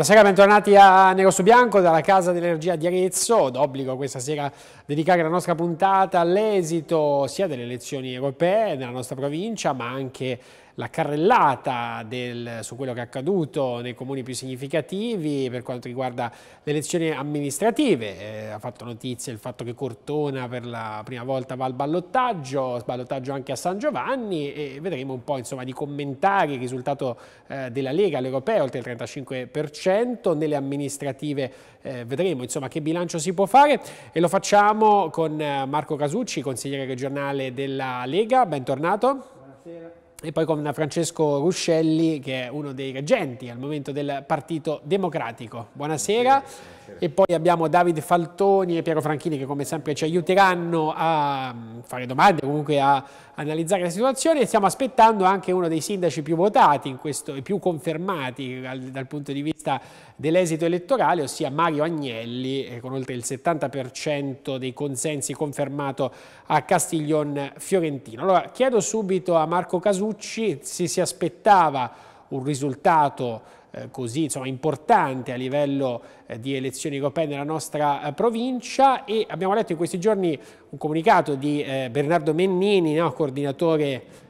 Buonasera, bentornati a Nero su Bianco dalla Casa dell'Energia di Arezzo. D'obbligo questa sera dedicare la nostra puntata all'esito sia delle elezioni europee nella nostra provincia, ma anche la carrellata del, su quello che è accaduto nei comuni più significativi per quanto riguarda le elezioni amministrative. Eh, ha fatto notizia il fatto che Cortona per la prima volta va al ballottaggio, ballottaggio anche a San Giovanni e vedremo un po' insomma, di commentare il risultato eh, della Lega all'Europeo, oltre il 35%, nelle amministrative eh, vedremo insomma, che bilancio si può fare e lo facciamo con eh, Marco Casucci, consigliere regionale della Lega, bentornato. Buonasera e poi con Francesco Ruscelli che è uno dei reggenti al momento del Partito Democratico. Buonasera. Buonasera. E poi abbiamo Davide Faltoni e Piero Franchini che come sempre ci aiuteranno a mm, fare domande, comunque a analizzare la situazione. Stiamo aspettando anche uno dei sindaci più votati questo, e più confermati dal, dal punto di vista dell'esito elettorale, ossia Mario Agnelli, eh, con oltre il 70% dei consensi confermato a Castiglion Fiorentino. Allora chiedo subito a Marco Casucci se si aspettava un risultato eh, così insomma, importante a livello eh, di elezioni europee nella nostra eh, provincia e abbiamo letto in questi giorni un comunicato di Bernardo Mennini, no, coordinatore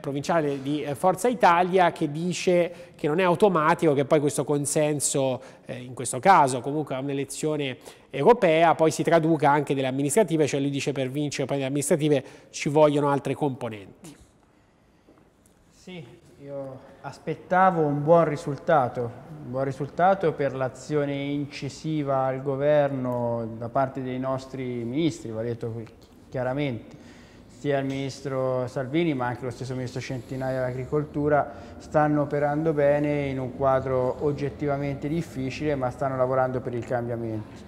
provinciale di Forza Italia che dice che non è automatico che poi questo consenso, in questo caso comunque a un'elezione europea, poi si traduca anche nelle amministrative, cioè lui dice per vincere poi nelle amministrative ci vogliono altre componenti. Sì, io aspettavo un buon risultato, un buon risultato per l'azione incisiva al governo da parte dei nostri ministri, va detto chiaramente, sia il ministro Salvini ma anche lo stesso ministro Centinaio dell'Agricoltura stanno operando bene in un quadro oggettivamente difficile ma stanno lavorando per il cambiamento.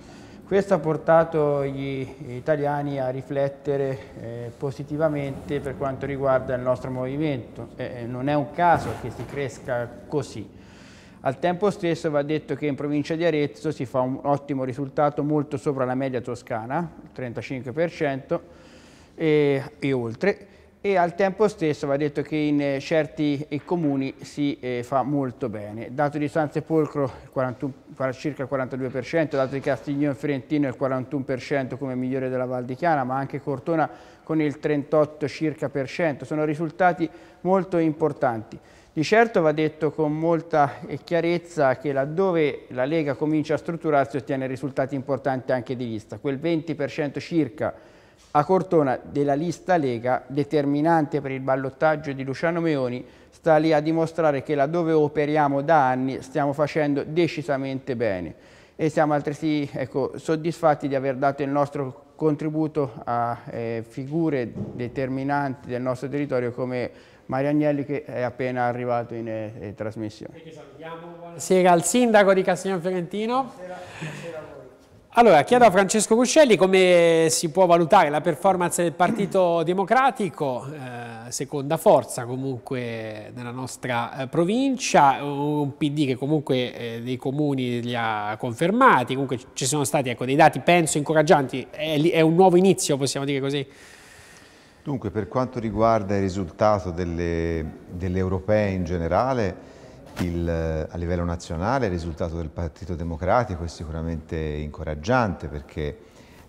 Questo ha portato gli italiani a riflettere eh, positivamente per quanto riguarda il nostro movimento. Eh, non è un caso che si cresca così. Al tempo stesso va detto che in provincia di Arezzo si fa un ottimo risultato molto sopra la media toscana, il 35% e, e oltre, e al tempo stesso va detto che in eh, certi eh, comuni si eh, fa molto bene. Dato di San Sepolcro 41, circa il 42%, dato di Castiglione Fiorentino il 41% come migliore della Val di Chiana, ma anche Cortona con il 38 circa Sono risultati molto importanti. Di certo va detto con molta eh, chiarezza che laddove la Lega comincia a strutturarsi ottiene risultati importanti anche di vista. Quel 20% circa a Cortona della lista Lega, determinante per il ballottaggio di Luciano Meoni, sta lì a dimostrare che laddove operiamo da anni stiamo facendo decisamente bene e siamo altresì ecco, soddisfatti di aver dato il nostro contributo a eh, figure determinanti del nostro territorio come Mario Agnelli che è appena arrivato in eh, trasmissione. Buonasera al sindaco di Castiglione Fiorentino. Buonasera, buonasera. Allora, chiedo a Francesco Cuscelli come si può valutare la performance del Partito Democratico, eh, seconda forza comunque nella nostra eh, provincia, un PD che comunque eh, dei comuni li ha confermati, comunque ci sono stati ecco, dei dati penso incoraggianti, è, è un nuovo inizio possiamo dire così. Dunque per quanto riguarda il risultato delle, delle europee in generale, il, eh, a livello nazionale il risultato del Partito Democratico è sicuramente incoraggiante perché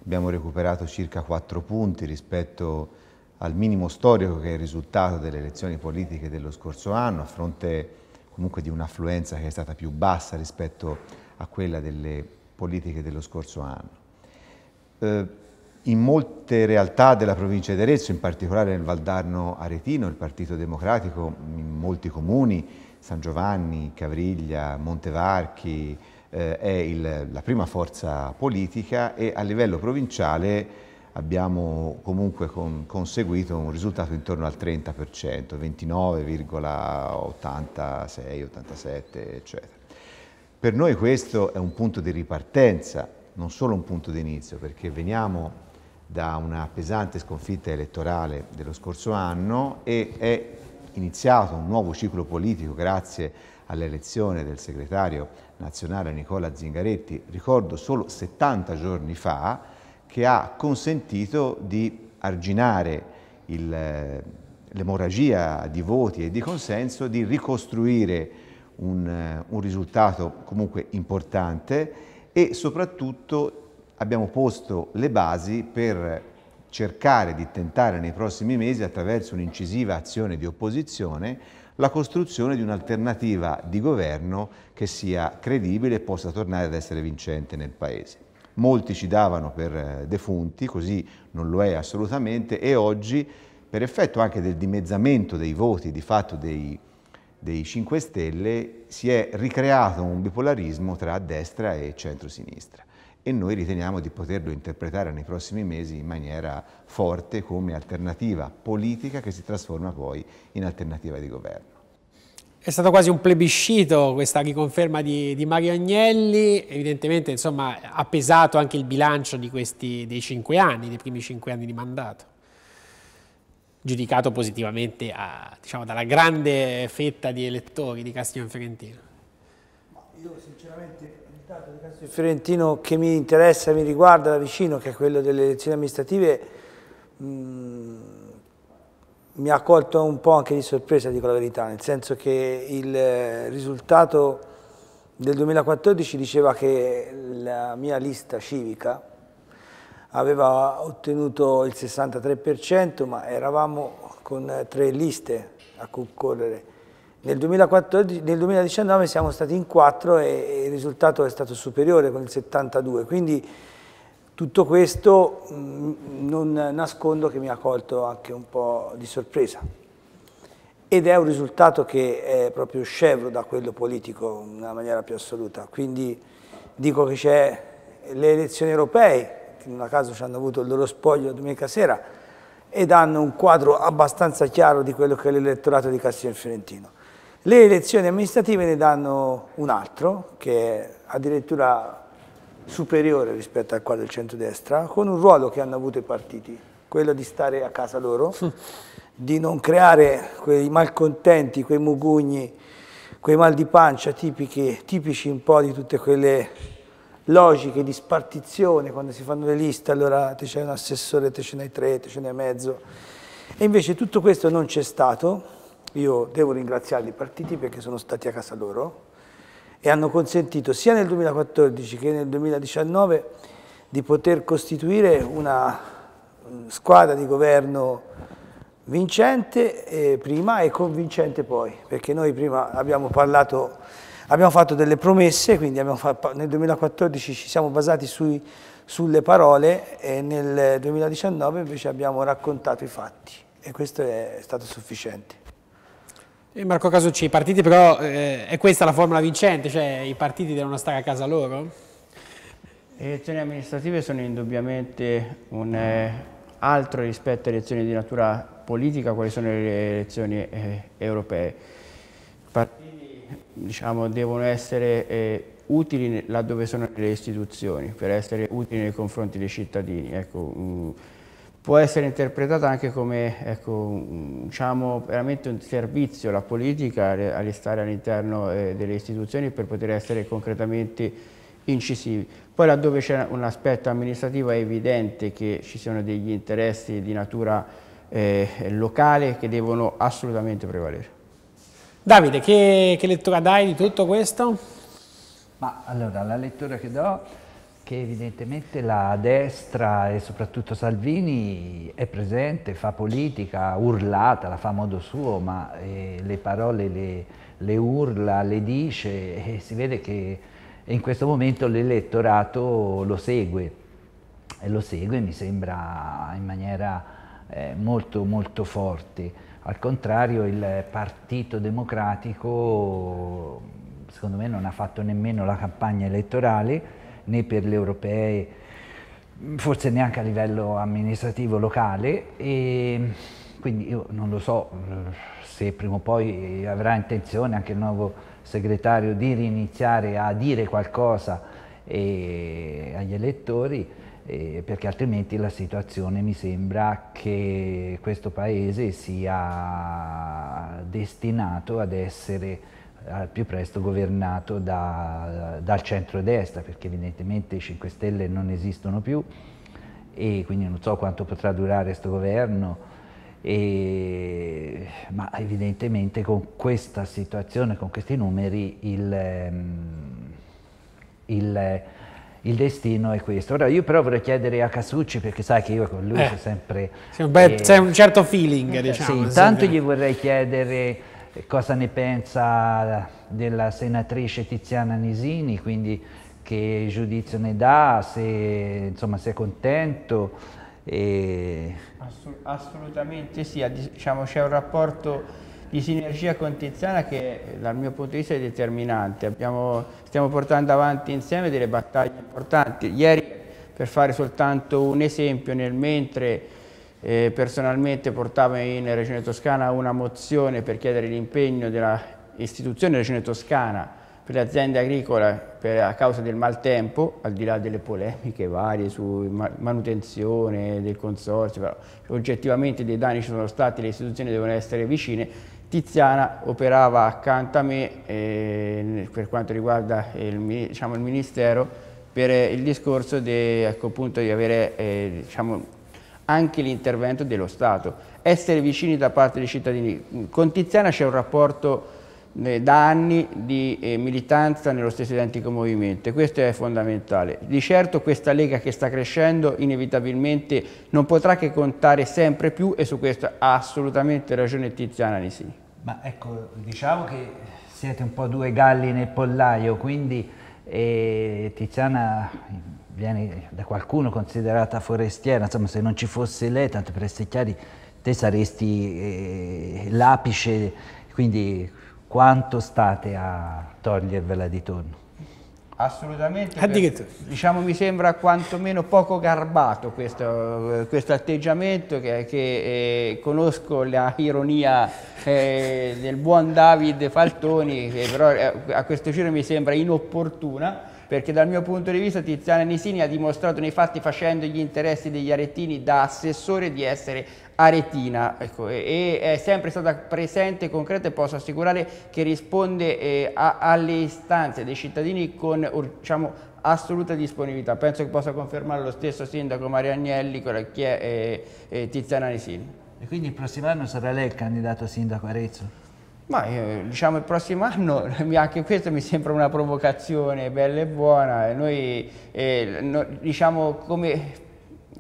abbiamo recuperato circa 4 punti rispetto al minimo storico che è il risultato delle elezioni politiche dello scorso anno, a fronte comunque di un'affluenza che è stata più bassa rispetto a quella delle politiche dello scorso anno. Eh, in molte realtà della provincia di Arezzo, in particolare nel Valdarno Aretino, il Partito Democratico in molti comuni San Giovanni, Cavriglia, Montevarchi, eh, è il, la prima forza politica e a livello provinciale abbiamo comunque con, conseguito un risultato intorno al 30%, 29,86, 87, eccetera. Per noi questo è un punto di ripartenza, non solo un punto di inizio, perché veniamo da una pesante sconfitta elettorale dello scorso anno e è iniziato un nuovo ciclo politico grazie all'elezione del segretario nazionale Nicola Zingaretti, ricordo solo 70 giorni fa, che ha consentito di arginare eh, l'emorragia di voti e di consenso, di ricostruire un, eh, un risultato comunque importante e soprattutto abbiamo posto le basi per cercare di tentare nei prossimi mesi, attraverso un'incisiva azione di opposizione, la costruzione di un'alternativa di governo che sia credibile e possa tornare ad essere vincente nel Paese. Molti ci davano per eh, defunti, così non lo è assolutamente, e oggi, per effetto anche del dimezzamento dei voti, di fatto dei, dei 5 Stelle, si è ricreato un bipolarismo tra destra e centrosinistra e noi riteniamo di poterlo interpretare nei prossimi mesi in maniera forte come alternativa politica che si trasforma poi in alternativa di governo. È stato quasi un plebiscito questa riconferma di, di Mario Agnelli, evidentemente insomma, ha pesato anche il bilancio questi, dei cinque anni, dei primi cinque anni di mandato, giudicato positivamente a, diciamo, dalla grande fetta di elettori di Castiglione Fiorentino. Io sinceramente affrontato il caso fiorentino che mi interessa, mi riguarda da vicino, che è quello delle elezioni amministrative, mh, mm, mi ha colto un po' anche di sorpresa, dico la verità, nel senso che il eh, risultato del 2014 diceva che la mia lista civica aveva ottenuto il 63%, ma eravamo con tre liste a concorrere nel, 2014, nel 2019 siamo stati in 4 e il risultato è stato superiore con il 72, quindi tutto questo mm, non nascondo che mi ha colto anche un po' di sorpresa ed è un risultato che è proprio scevro da quello politico in una maniera più assoluta. Quindi dico che c'è le elezioni europee, che in a caso ci hanno avuto il loro spoglio domenica sera, ed hanno un quadro abbastanza chiaro di quello che è l'elettorato di Castiglione Fiorentino. Le elezioni amministrative ne danno un altro, che è addirittura superiore rispetto a quello del centrodestra, con un ruolo che hanno avuto i partiti, quello di stare a casa loro, di non creare quei malcontenti, quei mugugni, quei mal di pancia tipici, tipici un po' di tutte quelle logiche di spartizione, quando si fanno le liste, allora te c'è un assessore, te ce n'hai tre, te ce n'hai mezzo. E invece tutto questo non c'è stato, io devo ringraziare i partiti perché sono stati a casa loro e hanno consentito sia nel 2014 che nel 2019 di poter costituire una mm, squadra di governo vincente eh, prima e convincente poi, perché noi prima abbiamo parlato, abbiamo fatto delle promesse, quindi fatto, nel 2014 ci siamo basati sui, sulle parole e nel 2019 invece abbiamo raccontato i fatti e questo è stato sufficiente. Marco Casucci, i partiti però, eh, è questa la formula vincente, cioè i partiti devono stare a casa loro? Le elezioni amministrative sono indubbiamente un eh, altro rispetto alle elezioni di natura politica, quali sono le elezioni eh, europee. I partiti diciamo, devono essere eh, utili laddove sono le istituzioni, per essere utili nei confronti dei cittadini. Ecco, um, può essere interpretata anche come ecco, diciamo, veramente un servizio alla politica, a restare all'interno eh, delle istituzioni per poter essere concretamente incisivi. Poi laddove c'è un aspetto amministrativo è evidente che ci siano degli interessi di natura eh, locale che devono assolutamente prevalere. Davide, che, che lettura dai di tutto questo? Ma allora, la lettura che do che evidentemente la destra e soprattutto Salvini è presente, fa politica, urlata, la fa a modo suo, ma eh, le parole le, le, urla, le dice e si vede che in questo momento l'elettorato lo segue e lo segue mi sembra in maniera eh, molto molto forte. Al contrario il Partito Democratico secondo me non ha fatto nemmeno la campagna elettorale né per le europee, forse neanche a livello amministrativo locale e quindi io non lo so eh, se prima o poi avrà intenzione anche il nuovo segretario di riniziare a dire qualcosa eh, agli elettori eh, perché altrimenti la situazione mi sembra che questo paese sia destinato ad essere al più presto governato da, dal centro-destra, perché evidentemente i 5 Stelle non esistono più e quindi non so quanto potrà durare questo governo, e, ma evidentemente con questa situazione, con questi numeri, il, ehm, il, il, destino è questo. Ora io però vorrei chiedere a Casucci, perché sai che io con lui eh, c'è sempre... C'è un, eh, un, certo feeling, eh, diciamo. Sì, intanto gli vorrei chiedere cosa ne pensa della senatrice Tiziana Nisini, quindi che giudizio ne dà, se, insomma, se è contento. E... assolutamente sì, diciamo, c'è un rapporto di sinergia con Tiziana che dal mio punto di vista è determinante. Abbiamo, stiamo portando avanti insieme delle battaglie importanti. Ieri, per fare soltanto un esempio, nel mentre e personalmente portavo in Regione Toscana una mozione per chiedere l'impegno dell'istituzione Regione Toscana per le aziende agricole per, a causa del maltempo, al di là delle polemiche varie su manutenzione del consorzio, però, oggettivamente dei danni ci sono stati, le istituzioni devono essere vicine, Tiziana operava accanto a me eh, per quanto riguarda il, diciamo, il Ministero per il discorso di, ecco, appunto, di avere eh, diciamo, anche l'intervento dello Stato. Essere vicini da parte dei cittadini. Con Tiziana c'è un rapporto eh, da anni di eh, militanza nello stesso identico movimento questo è fondamentale. Di certo questa Lega che sta crescendo inevitabilmente non potrà che contare sempre più e su questo ha assolutamente ragione Tiziana Nisi. Sì. Ma ecco, diciamo che siete un po' due galli nel pollaio, quindi eh, Tiziana viene da qualcuno considerata forestiera, insomma se non ci fosse lei, tanto per essere chiari, te saresti eh, l'apice, quindi quanto state a togliervela di torno? Assolutamente, ah, per, diciamo, mi sembra quantomeno poco garbato questo, eh, questo atteggiamento che, che eh, conosco la ironia eh, del buon Davide Faltoni che però eh, a questo giro mi sembra inopportuna perché dal mio punto di vista Tiziana Nisini ha dimostrato nei fatti facendo gli interessi degli aretini da assessore di essere aretina ecco, e, è sempre stata presente e concreta e posso assicurare che risponde eh, a, alle istanze dei cittadini con diciamo, assoluta disponibilità. Penso che possa confermare lo stesso sindaco Mario Agnelli, chi è eh, eh, Tiziana Nisini. E quindi il prossimo anno sarà lei il candidato a sindaco Arezzo? Ma eh, diciamo il prossimo anno, anche questa mi sembra una provocazione bella e buona, noi eh, no, diciamo come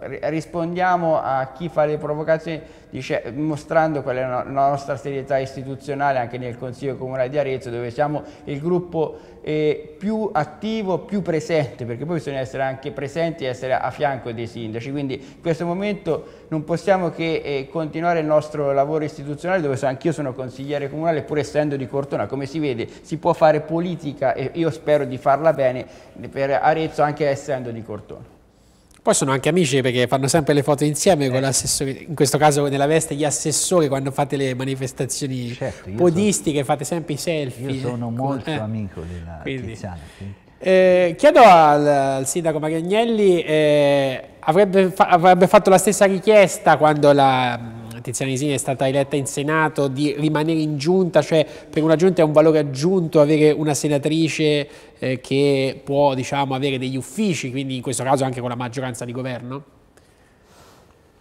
rispondiamo a chi fa le provocazioni dice, mostrando qual è la nostra serietà istituzionale anche nel Consiglio Comunale di Arezzo dove siamo il gruppo eh, più attivo, più presente perché poi bisogna essere anche presenti e essere a fianco dei sindaci quindi in questo momento non possiamo che eh, continuare il nostro lavoro istituzionale dove so, anch'io sono consigliere comunale pur essendo di Cortona come si vede si può fare politica e io spero di farla bene per Arezzo anche essendo di Cortona poi sono anche amici perché fanno sempre le foto insieme eh. con l'assessore, in questo caso nella veste gli assessori quando fate le manifestazioni certo, podistiche, fate sempre i selfie. Io sono molto eh. amico della Quindi. Tiziana. Quindi. Eh, chiedo al, al, sindaco Magagnelli, eh, avrebbe, fa, avrebbe fatto la stessa richiesta quando la Tiziana Isini è stata eletta in Senato, di rimanere in giunta, cioè per una giunta è un valore aggiunto avere una senatrice eh, che può diciamo, avere degli uffici, quindi in questo caso anche con la maggioranza di governo?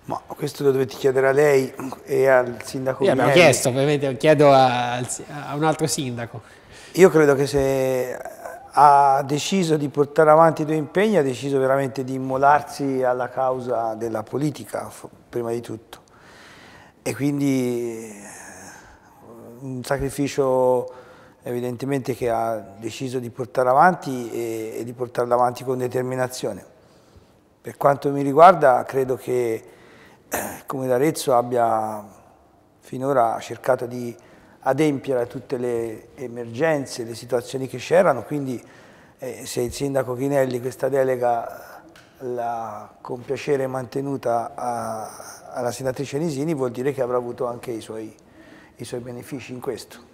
Ma questo lo dovete chiedere a lei e al sindaco Io Abbiamo chiesto, ovviamente chiedo a, a un altro sindaco. Io credo che se ha deciso di portare avanti i due impegni, ha deciso veramente di immolarsi alla causa della politica, prima di tutto e quindi eh, un sacrificio evidentemente che ha deciso di portare avanti e, e di portarlo avanti con determinazione. Per quanto mi riguarda credo che eh, come d'Arezzo abbia finora cercato di adempiere a tutte le emergenze, le situazioni che c'erano, quindi eh, se il sindaco Chinelli questa delega l'ha con piacere mantenuta a, alla senatrice Nisini vuol dire che avrà avuto anche i suoi, i suoi benefici in questo.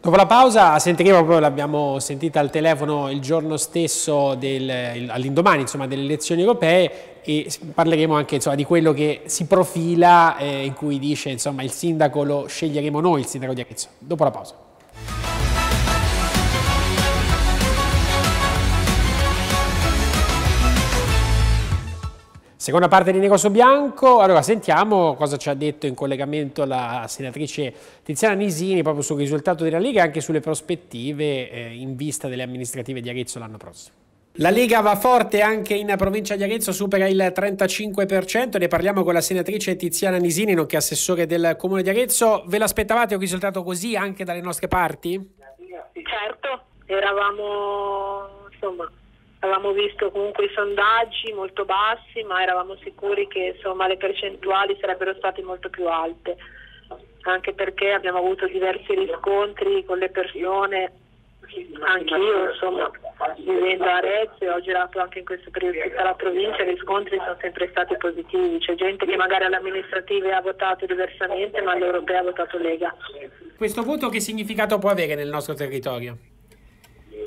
Dopo la pausa sentiremo, proprio l'abbiamo sentita al telefono il giorno stesso all'indomani insomma, delle elezioni europee e parleremo anche insomma, di quello che si profila eh, in cui dice insomma, il sindaco lo sceglieremo noi, il sindaco di Arezzo. Dopo la pausa. Seconda parte di Negoso Bianco, allora sentiamo cosa ci ha detto in collegamento la senatrice Tiziana Nisini proprio sul risultato della Lega e anche sulle prospettive eh, in vista delle amministrative di Arezzo l'anno prossimo. La Lega va forte anche in provincia di Arezzo, supera il 35%, ne parliamo con la senatrice Tiziana Nisini, nonché assessore del Comune di Arezzo. Ve l'aspettavate un risultato così anche dalle nostre parti? Certo, eravamo insomma avevamo visto comunque i sondaggi molto bassi, ma eravamo sicuri che insomma, le percentuali sarebbero state molto più alte, anche perché abbiamo avuto diversi riscontri con le persone, anch'io insomma, vivendo a Arezzo e ho girato anche in questo periodo tutta la provincia, i riscontri sono sempre stati positivi, c'è gente che magari all'amministrativa ha votato diversamente, ma all'europea ha votato Lega. Questo voto che significato può avere nel nostro territorio?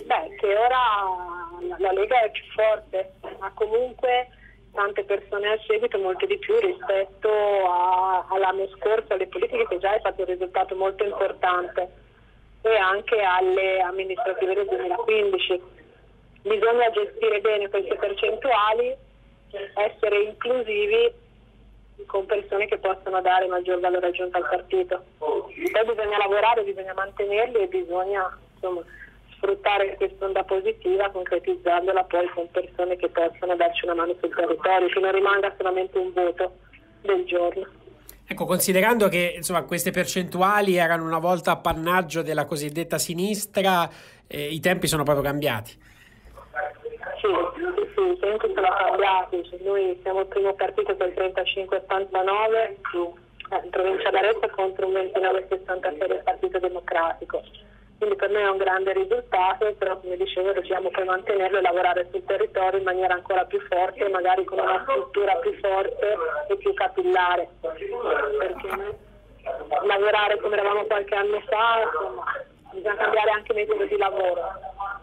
Beh, che ora la Lega è più forte, ma comunque tante persone al seguito, molto di più rispetto a, all'anno scorso, alle politiche che già è stato un risultato molto importante e anche alle amministrative del 2015. Bisogna gestire bene queste percentuali, essere inclusivi con persone che possano dare maggior valore aggiunto al partito. Poi bisogna lavorare, bisogna mantenerli e bisogna insomma, sfruttare questa onda positiva concretizzandola poi con persone che possono darci una mano sul territorio, che non rimanga solamente un voto del giorno. Ecco, considerando che insomma, queste percentuali erano una volta appannaggio della cosiddetta sinistra, eh, i tempi sono proprio cambiati. Sì, sì, i tempi sono cambiati. noi siamo il primo partito del 35-89, in provincia d'Arezzo contro un 29-66 del Partito Democratico. Quindi per noi è un grande risultato, però come dicevo riusciamo poi mantenerlo e lavorare sul territorio in maniera ancora più forte, magari con una struttura più forte e più capillare. Perché lavorare come eravamo qualche anno fa, insomma, bisogna cambiare anche i metodi di lavoro,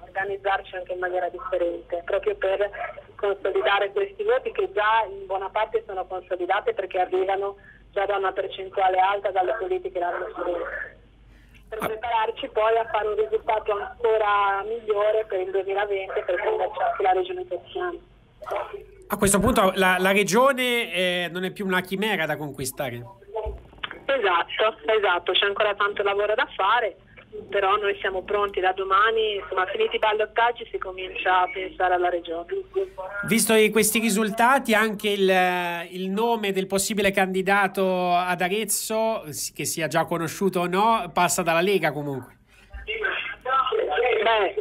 organizzarci anche in maniera differente, proprio per consolidare questi voti che già in buona parte sono consolidati perché arrivano già da una percentuale alta dalle politiche della presidenza per prepararci poi a fare un risultato ancora migliore per il 2020 per prenderci anche la regione toscana. A questo punto la, la regione eh, non è più una chimera da conquistare. Esatto, esatto, c'è ancora tanto lavoro da fare però noi siamo pronti da domani, insomma finiti i ballottaggi si comincia a pensare alla regione. Visto questi risultati anche il, il, nome del possibile candidato ad Arezzo, che sia già conosciuto o no, passa dalla Lega comunque. Beh,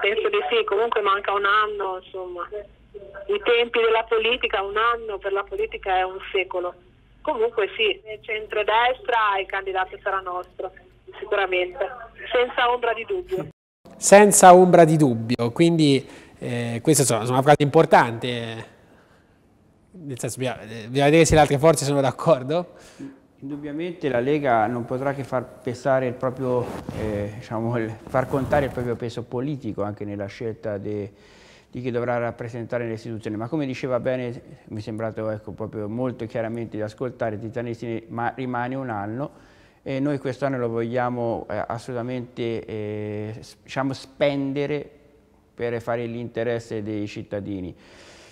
penso di sì, comunque manca un anno, insomma. I tempi della politica, un anno per la politica è un secolo. Comunque sì, nel centrodestra il candidato sarà nostro sicuramente, senza ombra di dubbio. Senza ombra di dubbio, quindi eh, questa è una frase importante. Nel senso, eh, bisogna vedere se le altre forze sono d'accordo. Indubbiamente la Lega non potrà che far, proprio, eh, diciamo, far contare il proprio peso politico anche nella scelta de, di chi dovrà rappresentare le istituzioni, ma come diceva bene, mi è sembrato ecco, molto chiaramente di ascoltare Titanesi, ma rimane un anno, e noi quest'anno lo vogliamo eh, assolutamente eh, diciamo spendere per fare l'interesse dei cittadini.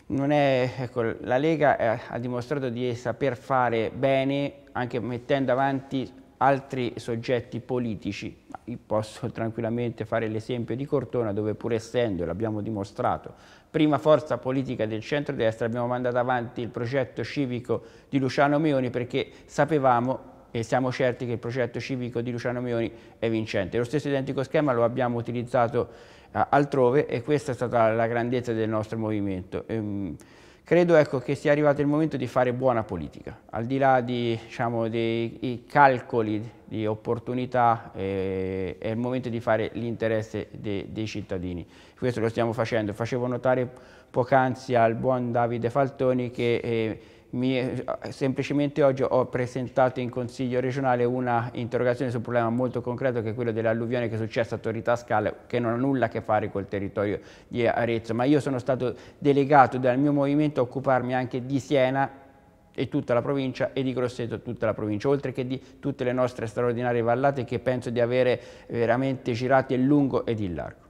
È, ecco, la Lega eh, ha dimostrato di saper fare bene anche mettendo avanti altri soggetti politici. Io posso tranquillamente fare l'esempio di Cortona dove pur essendo, l'abbiamo dimostrato, prima forza politica del centro-destra abbiamo mandato avanti il progetto civico di Luciano Meoni perché sapevamo e siamo certi che il progetto civico di Luciano Mioni è vincente. Lo stesso identico schema lo abbiamo utilizzato eh, altrove e questa è stata la grandezza del nostro movimento. Ehm, credo ecco, che sia arrivato il momento di fare buona politica, al di là di, diciamo, dei calcoli di opportunità eh, è il momento di fare l'interesse de, dei cittadini. Questo lo stiamo facendo. Facevo notare poc'anzi al buon Davide Faltoni che eh, mi, eh, semplicemente oggi ho presentato in Consiglio regionale una interrogazione su un problema molto concreto che è quello dell'alluvione che è successa a Torri Tascale che non ha nulla a che fare col territorio di Arezzo, ma io sono stato delegato dal mio movimento a occuparmi anche di Siena e tutta la provincia e di Grosseto tutta la provincia, oltre che di tutte le nostre straordinarie vallate che penso di avere veramente girate in lungo ed in largo.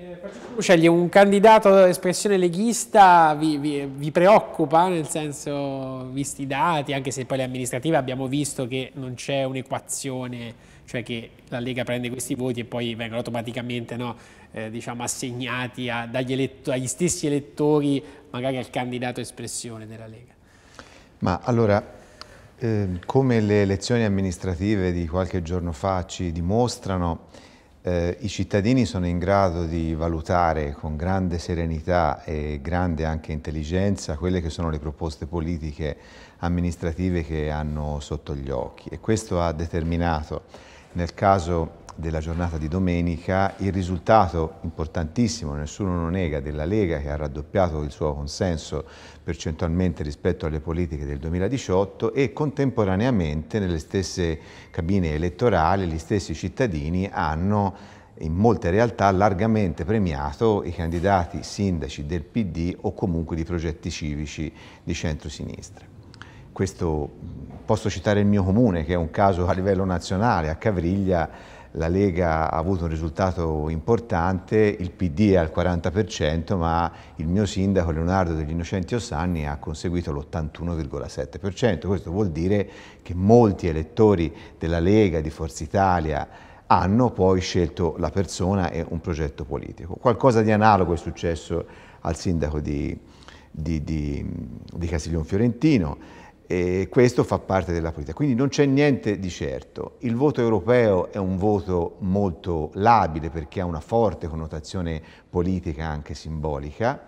Eh, Francesco Muscelli, un candidato espressione leghista vi, vi, vi, preoccupa, nel senso, visti i dati, anche se poi le amministrative abbiamo visto che non c'è un'equazione, cioè che la Lega prende questi voti e poi vengono automaticamente no, eh, diciamo, assegnati a, agli stessi elettori, magari al candidato espressione della Lega. Ma allora, eh, come le elezioni amministrative di qualche giorno fa ci dimostrano, eh, i cittadini sono in grado di valutare con grande serenità e grande anche intelligenza quelle che sono le proposte politiche amministrative che hanno sotto gli occhi e questo ha determinato nel caso della giornata di domenica, il risultato importantissimo, nessuno lo nega, della Lega che ha raddoppiato il suo consenso percentualmente rispetto alle politiche del 2018 e contemporaneamente nelle stesse cabine elettorali gli stessi cittadini hanno in molte realtà largamente premiato i candidati sindaci del PD o comunque di progetti civici di centrosinistra. Questo, posso citare il mio comune che è un caso a livello nazionale, a Cavriglia la Lega ha avuto un risultato importante, il PD è al 40%, ma il mio sindaco Leonardo degli Innocenti Ossanni ha conseguito l'81,7%. Questo vuol dire che molti elettori della Lega, di Forza Italia, hanno poi scelto la persona e un progetto politico. Qualcosa di analogo è successo al sindaco di, di, di, di Castiglion Fiorentino, e questo fa parte della politica. Quindi non c'è niente di certo. Il voto europeo è un voto molto labile perché ha una forte connotazione politica anche simbolica.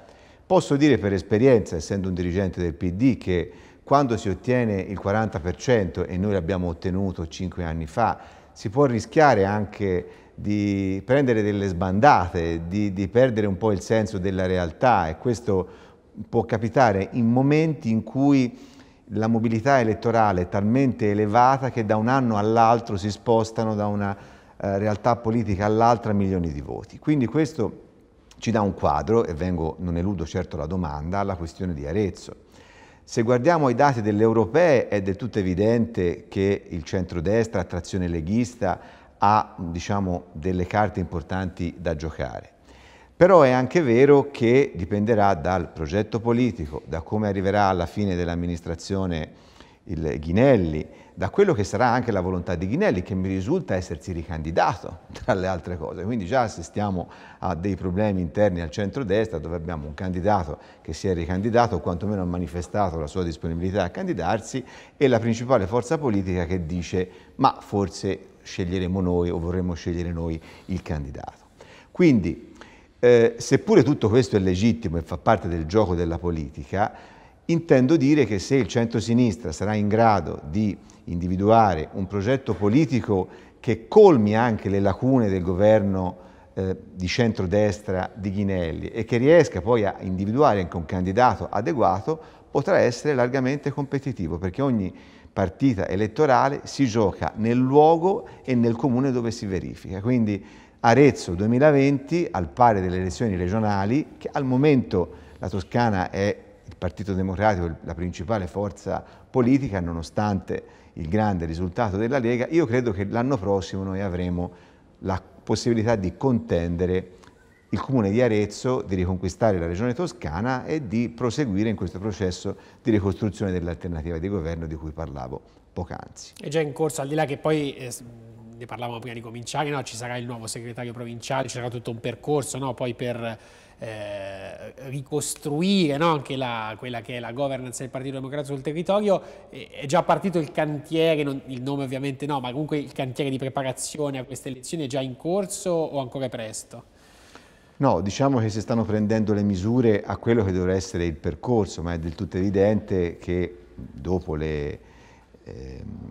Posso dire per esperienza, essendo un dirigente del PD, che quando si ottiene il 40% e noi l'abbiamo ottenuto cinque anni fa, si può rischiare anche di prendere delle sbandate, di, di perdere un po' il senso della realtà e questo può capitare in momenti in cui la mobilità elettorale è talmente elevata che da un anno all'altro si spostano da una eh, realtà politica all'altra milioni di voti. Quindi questo ci dà un quadro, e vengo, non eludo certo la domanda, alla questione di Arezzo. Se guardiamo i dati delle europee è del tutto evidente che il centrodestra, a trazione leghista, ha diciamo, delle carte importanti da giocare. Però è anche vero che dipenderà dal progetto politico, da come arriverà alla fine dell'amministrazione il Ghinelli, da quello che sarà anche la volontà di Ghinelli, che mi risulta essersi ricandidato, tra le altre cose. Quindi già assistiamo a dei problemi interni al centro-destra, dove abbiamo un candidato che si è ricandidato, o quantomeno ha manifestato la sua disponibilità a candidarsi, e la principale forza politica che dice ma forse sceglieremo noi o vorremmo scegliere noi il candidato. Quindi eh, seppure tutto questo è legittimo e fa parte del gioco della politica, intendo dire che se il centro-sinistra sarà in grado di individuare un progetto politico che colmi anche le lacune del governo eh, di centrodestra di Ghinelli e che riesca poi a individuare anche un candidato adeguato, potrà essere largamente competitivo perché ogni partita elettorale si gioca nel luogo e nel comune dove si verifica. Quindi Arezzo 2020 al pari delle elezioni regionali, che al momento la Toscana è il Partito Democratico la principale forza politica, nonostante il grande risultato della Lega, io credo che l'anno prossimo noi avremo la possibilità di contendere il comune di Arezzo, di riconquistare la regione toscana e di proseguire in questo processo di ricostruzione dell'alternativa di governo di cui parlavo poc'anzi. È già in corso, al di là che poi... Eh ne parlavamo prima di cominciare, no? ci sarà il nuovo segretario provinciale, ci sarà tutto un percorso no? poi per eh, ricostruire no? anche la, quella che è la governance del Partito Democratico sul territorio. È già partito il cantiere, non, il nome ovviamente no, ma comunque il cantiere di preparazione a queste elezioni è già in corso o ancora è presto? No, diciamo che si stanno prendendo le misure a quello che dovrà essere il percorso, ma è del tutto evidente che dopo le... Ehm,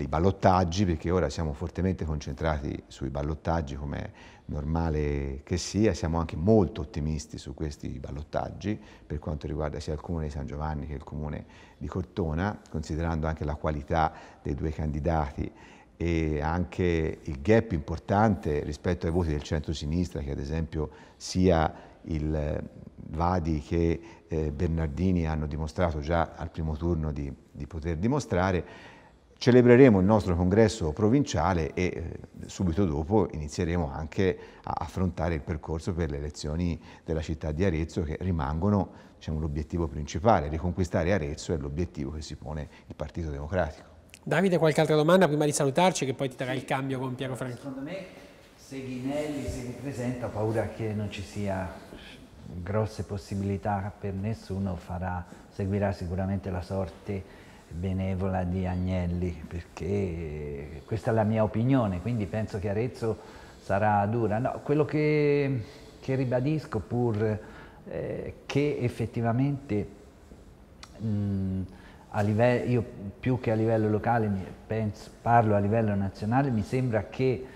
i ballottaggi, perché ora siamo fortemente concentrati sui ballottaggi come è normale che sia, siamo anche molto ottimisti su questi ballottaggi per quanto riguarda sia il comune di San Giovanni che il comune di Cortona, considerando anche la qualità dei due candidati e anche il gap importante rispetto ai voti del centro-sinistra che ad esempio sia il eh, Vadi che eh, Bernardini hanno dimostrato già al primo turno di, di poter dimostrare, Celebreremo il nostro congresso provinciale e eh, subito dopo inizieremo anche a affrontare il percorso per le elezioni della città di Arezzo che rimangono diciamo, l'obiettivo principale. Riconquistare Arezzo è l'obiettivo che si pone il Partito Democratico. Davide, qualche altra domanda prima di salutarci che poi ti darà il cambio con Piero Franco. Secondo me se Ghinelli si ripresenta ho paura che non ci sia grosse possibilità per nessuno, farà, seguirà sicuramente la sorte di benevola di Agnelli, perché questa è la mia opinione, quindi penso che Arezzo sarà dura. No, quello che, che ribadisco pur eh, che effettivamente mh, livello, io più che a livello locale penso, parlo a livello nazionale, mi sembra che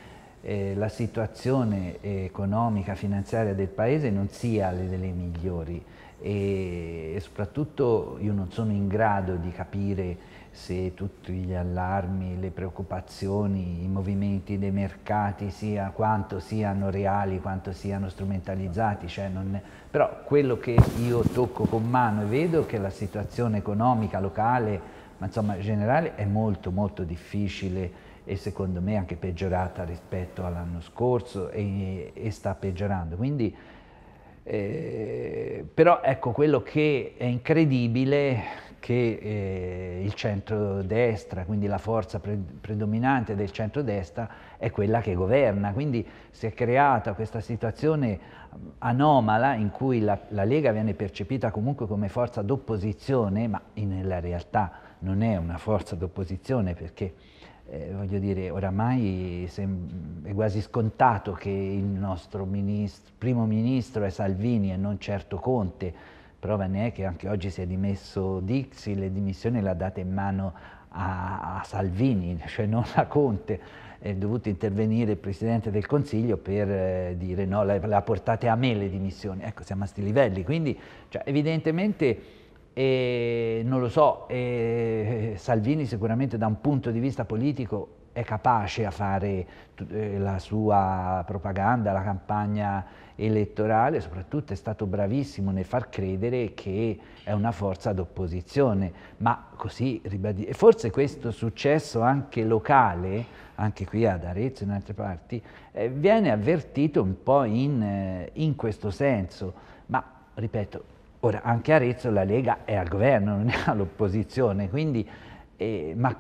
eh, la situazione economica, finanziaria del paese non sia delle migliori e, soprattutto io non sono in grado di capire se tutti gli allarmi, le preoccupazioni, i movimenti dei mercati sia, quanto siano reali, quanto siano strumentalizzati, cioè non, però quello che io tocco con mano e vedo è che la situazione economica locale, ma insomma generale, è molto molto difficile e secondo me anche peggiorata rispetto all'anno scorso e, e sta peggiorando. Quindi eh, però ecco quello che è incredibile che eh, il centro-destra, quindi la forza pre predominante del centro-destra, è quella che governa. Quindi si è creata questa situazione anomala in cui la, la Lega viene percepita comunque come forza d'opposizione, ma nella realtà non è una forza d'opposizione perché eh, voglio dire, oramai è quasi scontato che il nostro ministro, primo ministro è Salvini e non certo Conte, prova ne è che anche oggi si è dimesso Dixi, le dimissioni le ha date in mano a, a, Salvini, cioè non a Conte, è dovuto intervenire il Presidente del Consiglio per eh, dire no, le ha portate a me le dimissioni, ecco siamo a sti livelli, quindi cioè, evidentemente e non lo so, Salvini sicuramente da un punto di vista politico è capace a fare eh, la sua propaganda, la campagna elettorale, soprattutto è stato bravissimo nel far credere che è una forza d'opposizione, ma così ribadire. Forse questo successo anche locale, anche qui ad Arezzo e in altre parti, eh, viene avvertito un po' in, eh, in questo senso, ma ripeto, Ora, anche a Arezzo la Lega è al governo, non è all'opposizione, quindi eh, ma,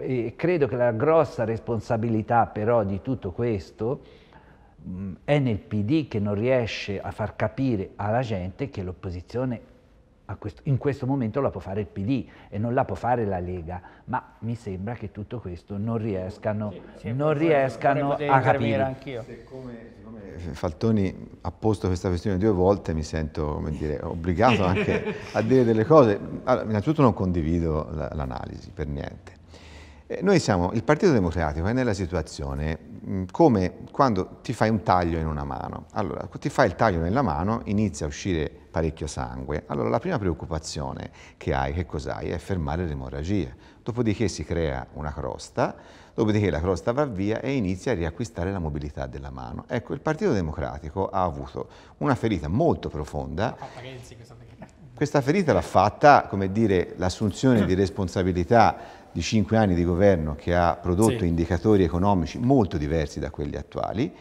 eh, credo che la grossa responsabilità però di tutto questo mh, mm, è nel PD che non riesce a far capire alla gente che l'opposizione questo, in questo momento la può fare il PD e non la può fare la Lega, ma mi sembra che tutto questo non riescano, sì, sì, non riescano a capire. Siccome, siccome Faltoni ha posto questa questione due volte mi sento dire, obbligato anche a dire delle cose. Allora, innanzitutto non condivido l'analisi per niente. Eh, noi siamo, il Partito Democratico è nella situazione mm, come quando ti fai un taglio in una mano. Allora, ti fai il taglio nella mano, inizia a uscire parecchio sangue. Allora, la prima preoccupazione che hai, che cos'hai, è fermare l'emorragia. Dopodiché si crea una crosta, dopodiché la crosta va via e inizia a riacquistare la mobilità della mano. Ecco, il Partito Democratico ha avuto una ferita molto profonda. Ah, Questa ferita l'ha fatta, come dire, l'assunzione di responsabilità di cinque anni di governo che ha prodotto sì. indicatori economici molto diversi da quelli attuali,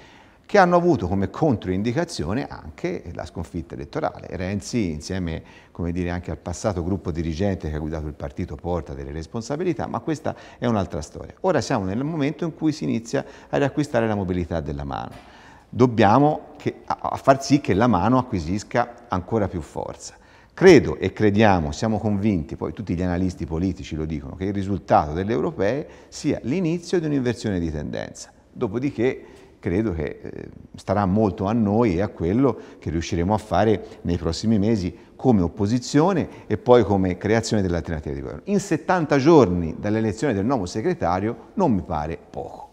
che hanno avuto come controindicazione anche la sconfitta elettorale. Renzi, insieme dire, anche al passato gruppo dirigente che ha guidato il partito, porta delle responsabilità, ma questa è un'altra storia. Ora siamo nel momento in cui si inizia a riacquistare la mobilità della mano. Dobbiamo che, a far sì che la mano acquisisca ancora più forza. Credo e crediamo, siamo convinti, poi tutti gli analisti politici lo dicono, che il risultato delle europee sia l'inizio di un'inversione di tendenza. Dopodiché credo che eh, starà molto a noi e a quello che riusciremo a fare nei prossimi mesi come opposizione e poi come creazione dell'alternativa di governo. In 70 giorni dall'elezione del nuovo segretario non mi pare poco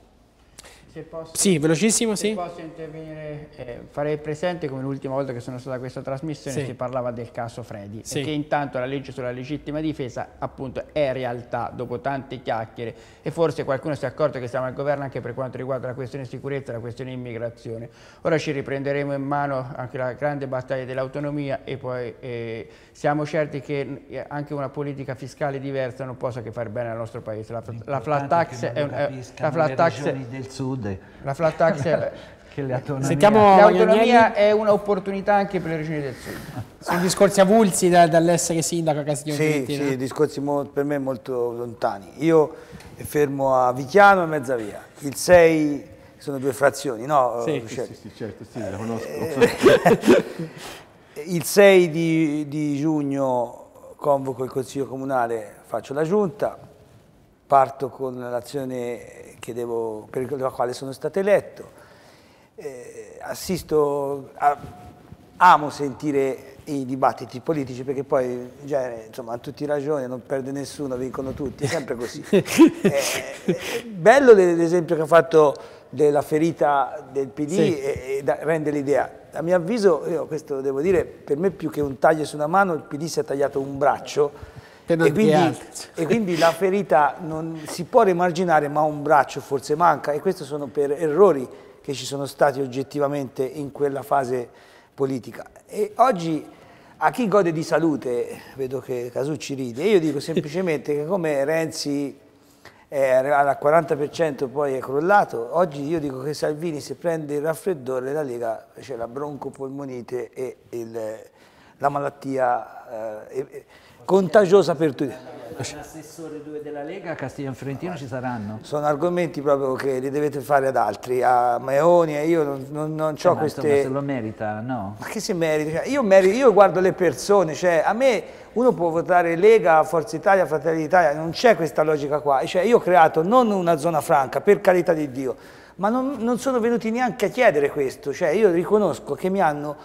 se posso, sì, velocissimo, se sì. posso intervenire, eh, farei presente come l'ultima volta che sono stata a questa trasmissione sì. si parlava del caso Fredi sì. che intanto la legge sulla legittima difesa appunto è realtà dopo tante chiacchiere e forse qualcuno si è accorto che siamo al governo anche per quanto riguarda la questione sicurezza e la questione immigrazione. Ora ci riprenderemo in mano anche la grande battaglia dell'autonomia e poi eh, siamo certi che eh, anche una politica fiscale diversa non possa che far bene al nostro paese. La, la flat tax è un, eh, la flat tax del sud grande. La flat tax è... che l'autonomia, Sentiamo l'autonomia è un'opportunità anche per le regioni del sud. Sono discorsi avulsi da, dall'essere sindaco a Castiglione sì, Trentina. Sì, discorsi per me molto lontani. Io fermo a Vichiano e via. Il 6 sono due frazioni, no? Sì, sì, sì, certo, sì, la conosco. Eh, il 6 di, di giugno convoco il Consiglio Comunale, faccio la giunta, parto con l'azione devo, per la quale sono stato eletto. Eh, assisto, a, amo sentire i dibattiti politici perché poi in genere insomma hanno tutti ragione, non perde nessuno, vincono tutti, è sempre così. eh, bello l'esempio che ha fatto della ferita del PD sì. e, e da, rende l'idea. A mio avviso, io questo devo dire, per me più che un taglio su una mano, il PD si è tagliato un braccio e quindi, e quindi, la ferita non si può rimarginare ma un braccio forse manca e questo sono per errori che ci sono stati oggettivamente in quella fase politica e oggi a chi gode di salute vedo che Casucci ride e io dico semplicemente che come Renzi eh, al 40% poi è crollato oggi io dico che Salvini se prende il raffreddore la Lega c'è la broncopolmonite e il la malattia eh, è contagiosa per tutti. L'assessore 2 della Lega, Castiglion Fiorentino ci saranno? Sono argomenti proprio che li dovete fare ad altri, a Maeoni, e io non, non, non ho eh, ma queste... Ma se lo merita, no? Ma che si merita? Cioè, io, merito, io guardo le persone, cioè a me uno può votare Lega, Forza Italia, Fratelli d'Italia, non c'è questa logica qua. Cioè, io ho creato non una zona franca, per carità di Dio, ma non, non sono venuti neanche a chiedere questo, cioè io riconosco che mi hanno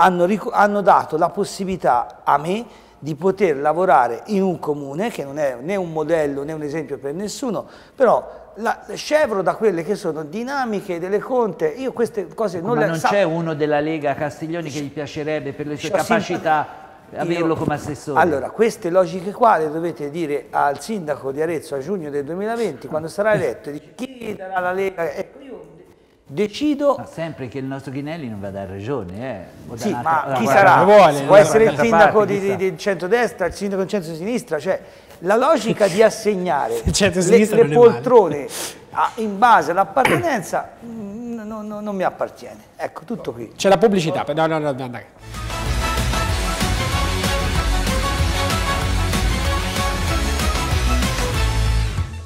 hanno, hanno dato la possibilità a me di poter lavorare in un comune che non è né un modello né un esempio per nessuno, però la, scevro da quelle che sono dinamiche delle conte, io queste cose ecco, non Ma le non c'è uno della Lega Castiglioni che gli piacerebbe per le sue capacità averlo io, come assessore? Allora, queste logiche qua le dovete dire al sindaco di Arezzo a giugno del 2020, quando sarà eletto, chi darà la Lega? Ecco, io decido... Ma sempre che il nostro Ghinelli non vada a ragione, eh. Sì, ma chi sarà? Vuole, Può essere il sindaco parte, di, di, centrodestra, il sindaco di centrosinistra, cioè la logica di assegnare le, le poltrone a, in base all'appartenenza non, mm, non, non mi appartiene. Ecco, tutto qui. C'è la pubblicità, no, no, no, no. no.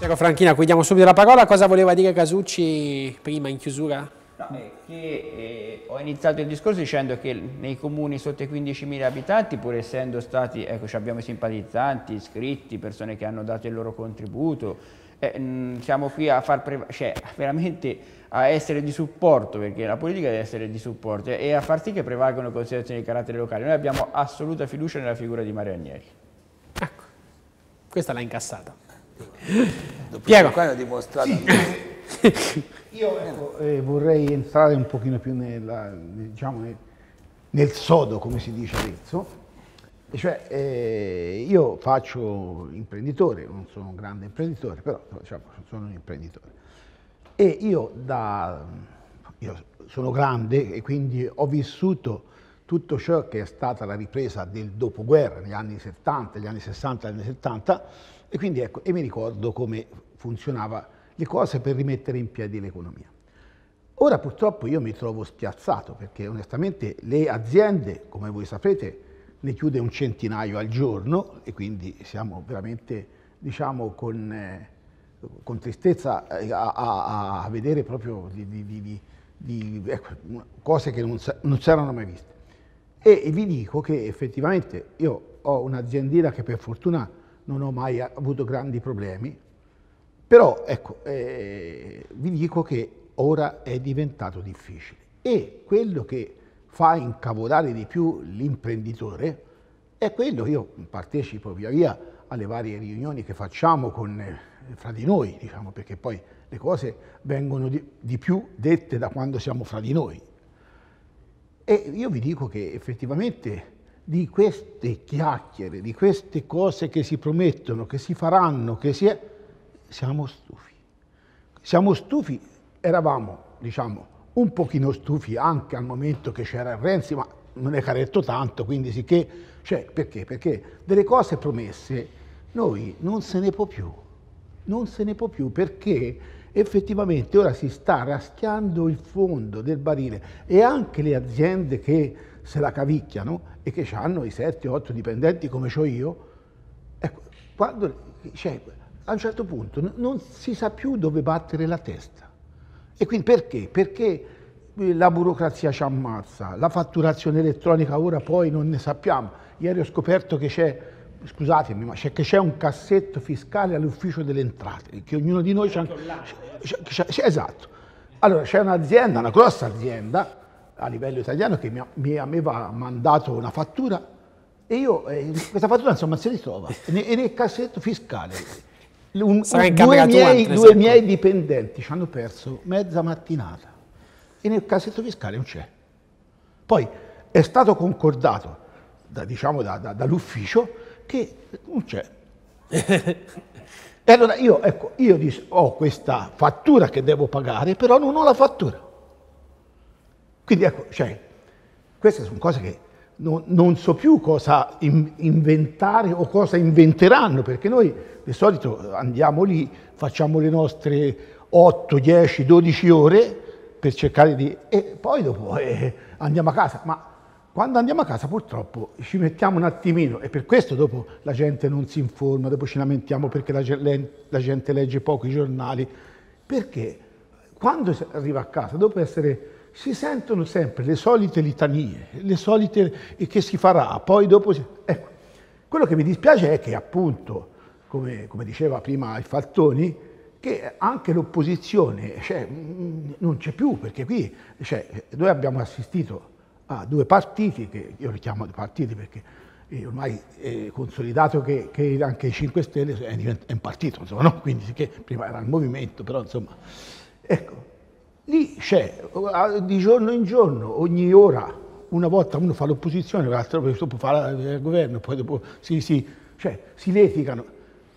Piero Franchina, qui diamo subito la parola. Cosa voleva dire Casucci prima, in chiusura? No, che, eh, ho iniziato il discorso dicendo che nei comuni sotto i 15.000 abitanti, pur essendo stati, ecco, abbiamo simpatizzanti, iscritti, persone che hanno dato il loro contributo, eh, mh, siamo qui a far cioè, veramente a essere di supporto, perché la politica deve essere di supporto, e a far sì che prevalgano considerazioni di carattere locale. Noi abbiamo assoluta fiducia nella figura di Mario Agnelli. Ecco, questa l'ha incassata. Piero. Qua è dimostrato. Sì. Eh, io ecco, eh, vorrei entrare un pochino più nella, diciamo, nel, nel, sodo, come si dice adesso. cioè, eh, io faccio imprenditore, non sono un grande imprenditore, però diciamo, sono un imprenditore. E io, da, io sono grande e quindi ho vissuto tutto ciò che è stata la ripresa del dopoguerra, negli anni 70, gli anni 60, gli anni 70, e quindi ecco, e mi ricordo come funzionava le cose per rimettere in piedi l'economia. Ora purtroppo io mi trovo spiazzato perché onestamente le aziende, come voi sapete, ne chiude un centinaio al giorno e quindi siamo veramente, diciamo, con, eh, con tristezza eh, a, a, a, vedere proprio di, di, di, ecco, cose che non, non c'erano mai viste. E vi dico che effettivamente io ho un'aziendina che per fortuna non ho mai avuto grandi problemi, però ecco, eh, vi dico che ora è diventato difficile e quello che fa incavolare di più l'imprenditore è quello, io partecipo via via alle varie riunioni che facciamo con, eh, fra di noi, diciamo, perché poi le cose vengono di, di più dette da quando siamo fra di noi. E io vi dico che effettivamente di queste chiacchiere, di queste cose che si promettono, che si faranno, che si è, siamo stufi. Siamo stufi, eravamo, diciamo, un pochino stufi anche al momento che c'era Renzi, ma non è caretto tanto, quindi sicché, cioè, perché? Perché delle cose promesse noi non se ne può più, non se ne può più perché effettivamente ora si sta raschiando il fondo del barile e anche le aziende che se la cavicchiano, e che hanno i 7-8 dipendenti come ho io, ecco, quando, cioè, a un certo punto non si sa più dove battere la testa. E quindi perché? Perché eh, la burocrazia ci ammazza, la fatturazione elettronica ora poi non ne sappiamo. Ieri ho scoperto che c'è, scusatemi, ma c'è, un cassetto fiscale all'ufficio delle entrate, che ognuno di noi c'ha, esatto. Allora c'è un'azienda, una grossa azienda, a livello italiano che mi, aveva mandato una fattura e io eh, questa fattura insomma si ritrova e nel cassetto fiscale. Un, un, due, miei, due miei dipendenti ci hanno perso mezza mattinata e nel cassetto fiscale non c'è. Poi è stato concordato da, diciamo, da, da, dall'ufficio che non c'è. e allora io, ecco, io ho questa fattura che devo pagare, però non ho la fattura. Quindi ecco, cioè, queste sono cose che non, non so più cosa in, inventare o cosa inventeranno, perché noi di solito andiamo lì, facciamo le nostre 8, 10, 12 ore per cercare di... e poi dopo eh, andiamo a casa. Ma quando andiamo a casa purtroppo ci mettiamo un attimino e per questo dopo la gente non si informa, dopo ci lamentiamo perché la, la gente legge poco i giornali, perché quando arriva a casa, dopo essere si sentono sempre le solite litanie, le solite che si farà, poi dopo... Si... Ecco, quello che mi dispiace è che appunto, come, come diceva prima il Faltoni, che anche l'opposizione cioè, non c'è più, perché qui cioè, noi abbiamo assistito a due partiti, che io li chiamo due partiti perché eh, ormai è consolidato che, che anche i 5 Stelle eh, è, un partito, insomma, no? Quindi, che prima era il movimento, però insomma... Ecco, Lì c'è, di giorno in giorno, ogni ora, una volta uno fa l'opposizione, l'altra dopo fa il governo, poi dopo si, si, cioè, si leticano.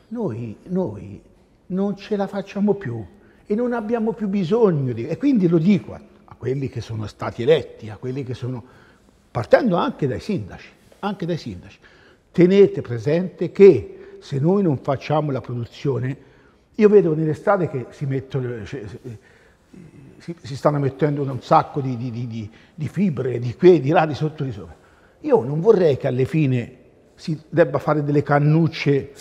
Noi, noi non ce la facciamo più e non abbiamo più bisogno di... E quindi lo dico a, a quelli che sono stati eletti, a quelli che sono... partendo anche dai sindaci, anche dai sindaci. Tenete presente che se noi non facciamo la produzione, io vedo nelle strade che si mettono... Cioè, si, si stanno mettendo un sacco di, di, di, di, fibre di qui, e di là, di sotto, di sopra. Io non vorrei che alla fine si debba fare delle cannucce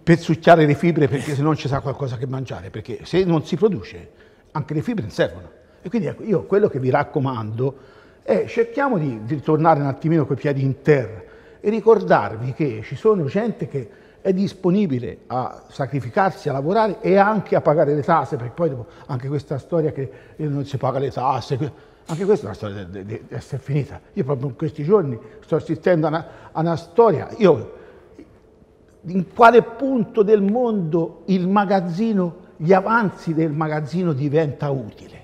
per succhiare le fibre perché se non ci sa qualcosa che mangiare, perché se non si produce anche le fibre non servono. E quindi ecco, io quello che vi raccomando è cerchiamo di, di tornare un attimino coi piedi in terra e ricordarvi che ci sono gente che è disponibile a sacrificarsi, a lavorare e anche a pagare le tasse, perché poi dopo anche questa storia che eh, non si paga le tasse, anche questa è una storia di essere finita. Io proprio in questi giorni sto assistendo a una, a una storia, io in quale punto del mondo il magazzino, gli avanzi del magazzino diventa utile.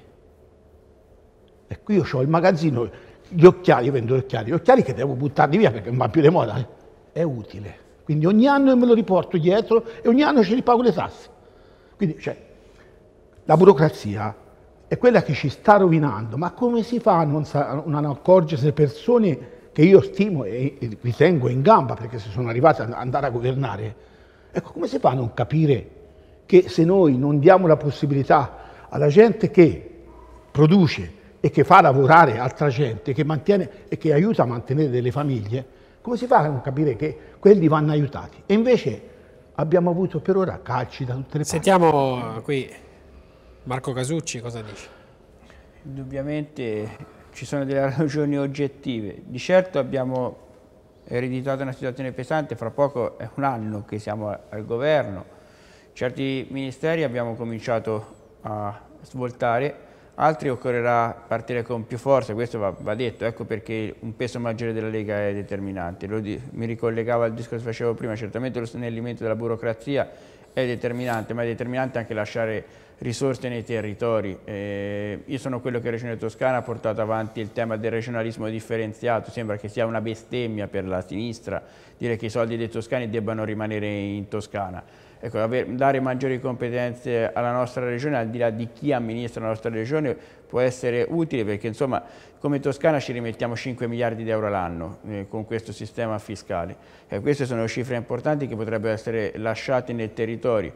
E ecco, qui io ho il magazzino, gli occhiali, io vendo gli occhiali, gli occhiali che devo buttarli via perché non va più di moda, eh, è utile. Quindi ogni anno me lo riporto dietro e ogni anno ci ripago le tasse. Quindi cioè, la burocrazia è quella che ci sta rovinando, ma come si fa a non, sa, non accorgersi persone che io stimo e, e ritengo in gamba perché se sono arrivate ad andare a governare? Ecco, come si fa a non capire che se noi non diamo la possibilità alla gente che produce e che fa lavorare altra gente, che mantiene e che aiuta a mantenere delle famiglie, come si fa a non capire che quelli vanno aiutati. E invece abbiamo avuto per ora calci da tutte le parti. Sentiamo eh, qui Marco Casucci cosa dice. Indubbiamente ci sono delle ragioni oggettive. Di certo abbiamo ereditato una situazione pesante, fra poco è un anno che siamo al governo. Certi ministeri abbiamo cominciato a svoltare altri occorrerà partire con più forza, questo va, va detto, ecco perché un peso maggiore della Lega è determinante. Di, mi ricollegavo al discorso che facevo prima, certamente lo snellimento della burocrazia è determinante, ma è determinante anche lasciare risorse nei territori. Eh, io sono quello che in Regione Toscana ha portato avanti il tema del regionalismo differenziato, sembra che sia una bestemmia per la sinistra dire che i soldi dei toscani debbano rimanere in Toscana. Ecco, avere, dare maggiori competenze alla nostra regione, al di là di chi amministra la nostra regione, può essere utile perché insomma come Toscana ci rimettiamo 5 miliardi di euro all'anno eh, con questo sistema fiscale. Eh, queste sono cifre importanti che potrebbero essere lasciate nel territorio.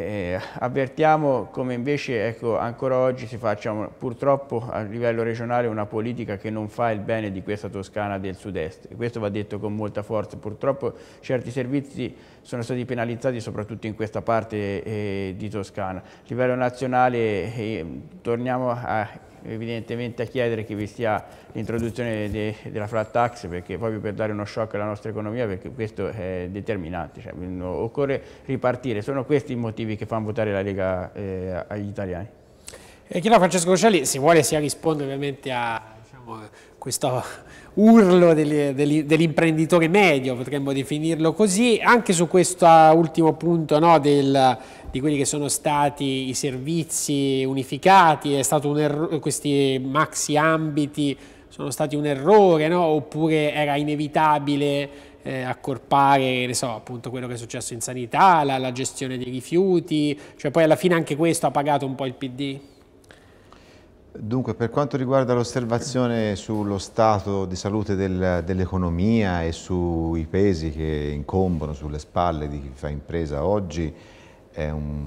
Eh, avvertiamo come invece ecco, ancora oggi si faccia purtroppo a livello regionale una politica che non fa il bene di questa Toscana del sud-est. Questo va detto con molta forza. Purtroppo certi servizi sono stati penalizzati soprattutto in questa parte eh, di Toscana. A livello nazionale eh, torniamo a evidentemente a chiedere che vi sia l'introduzione de, della flat tax perché, proprio per dare uno shock alla nostra economia perché questo è determinante, cioè, occorre ripartire, sono questi i motivi che fanno votare la Lega eh, agli italiani. E chi no, Francesco Ciali, se vuole sia risponde ovviamente a diciamo, questo urlo degli, degli, dell'imprenditore medio, potremmo definirlo così, anche su questo ah, ultimo punto no, del, di quelli che sono stati i servizi unificati, erro, questi maxi ambiti sono stati un errore, no? oppure era inevitabile eh, accorpare so, appunto quello che è successo in sanità, la, la gestione dei rifiuti, cioè poi alla fine anche questo ha pagato un po' il PD? Dunque, per quanto riguarda l'osservazione sullo stato di salute del, dell'economia e sui pesi che incombono sulle spalle di chi fa impresa oggi, è un,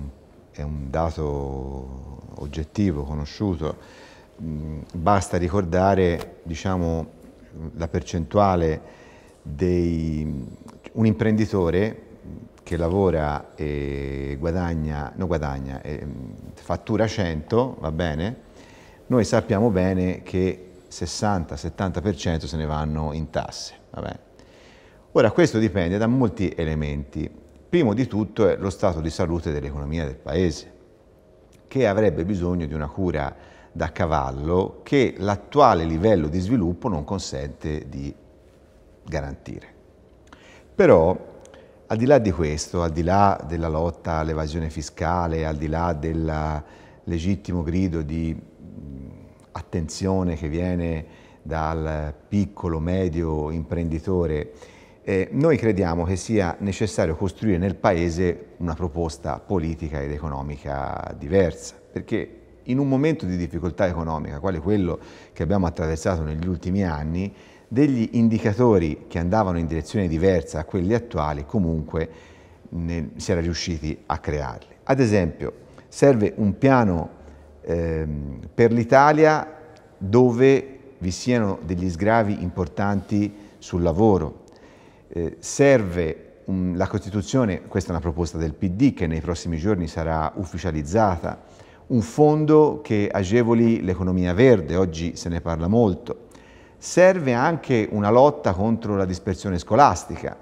è un dato oggettivo, conosciuto. Mm, basta ricordare diciamo, la percentuale di un imprenditore che lavora e guadagna, no guadagna, mm, fattura 100, va bene? Noi sappiamo bene che 60-70% se ne vanno in tasse. Vabbè. Ora questo dipende da molti elementi. Primo di tutto è lo stato di salute dell'economia del paese, che avrebbe bisogno di una cura da cavallo che l'attuale livello di sviluppo non consente di garantire. Però, al di là di questo, al di là della lotta all'evasione fiscale, al di là del legittimo grido di Mm, attenzione che viene dal piccolo, medio imprenditore, eh, noi crediamo che sia necessario costruire nel Paese una proposta politica ed economica diversa, perché in un momento di difficoltà economica, quale quello che abbiamo attraversato negli ultimi anni, degli indicatori che andavano in direzione diversa a quelli attuali comunque ne, si era riusciti a crearli. Ad esempio, serve un piano ehm, per l'Italia dove vi siano degli sgravi importanti sul lavoro. Eh, serve um, la Costituzione, questa è una proposta del PD che nei prossimi giorni sarà ufficializzata, un fondo che agevoli l'economia verde, oggi se ne parla molto. Serve anche una lotta contro la dispersione scolastica,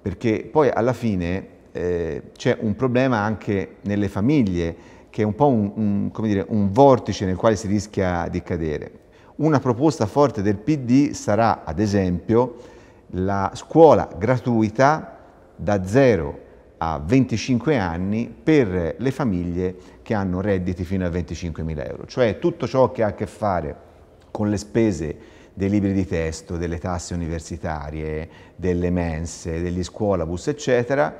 perché poi alla fine eh, c'è un problema anche nelle famiglie, che è un po' un, un, dire, un vortice nel quale si rischia di cadere. Una proposta forte del PD sarà, ad esempio, la scuola gratuita da 0 a 25 anni per le famiglie che hanno redditi fino a 25.000 euro, cioè tutto ciò che ha a che fare con le spese dei libri di testo, delle tasse universitarie, delle mense, degli scuolabus, eccetera,